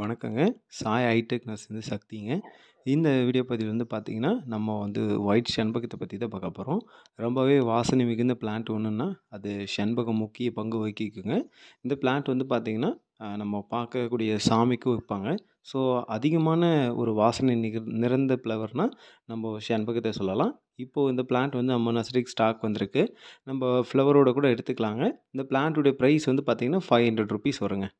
வணக்கங்க Sai hitech nurse வந்து சக்திங்க இந்த வீடியோ பதிவில் வந்து பார்த்திங்கன்னா நம்ம வந்து ஒயிட் செண்பகத்தை பற்றி தான் பார்க்க போகிறோம் ரொம்பவே வாசனை மிகுந்த பிளான்ட் ஒன்றுன்னா அது செண்பகம் முக்கிய பங்கு வகிக்குங்க இந்த பிளான்ட் வந்து பார்த்திங்கன்னா நம்ம பார்க்கக்கூடிய சாமிக்கும் வைப்பாங்க ஸோ அதிகமான ஒரு வாசனை நிகர் நிறந்த ஃப்ளவர்னால் நம்ம செண்பகத்தை சொல்லலாம் இப்போது இந்த பிளான்ட் வந்து நம்ம நர்சரிக்கு ஸ்டாக் வந்திருக்கு நம்ம ஃப்ளவரோட கூட எடுத்துக்கலாங்க இந்த பிளான்ட்டுடைய ப்ரைஸ் வந்து பார்த்திங்கன்னா ஃபைவ் ஹண்ட்ரட் ருபீஸ் வருங்க